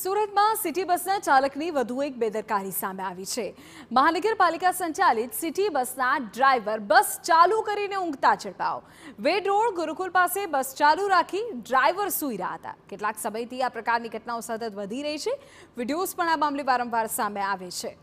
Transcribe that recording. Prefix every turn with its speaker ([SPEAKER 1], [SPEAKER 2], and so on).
[SPEAKER 1] સુરતમાં સિટી બસના ચાલકની વધુ એક બેદરકારી સામે આવી છે મહાનગરપાલિકા સંચાલિત સિટી બસના ડ્રાઈવર બસ ચાલુ કરીને ઊંઘતા ઝડપાઓ વેડ રોડ ગુરુકુલ પાસે બસ ચાલુ રાખી ડ્રાઈવર સૂઈ રહ્યા હતા કેટલાક સમયથી આ પ્રકારની ઘટનાઓ સતત વધી રહી છે વિડીયોઝ પણ આ મામલે વારંવાર સામે આવે છે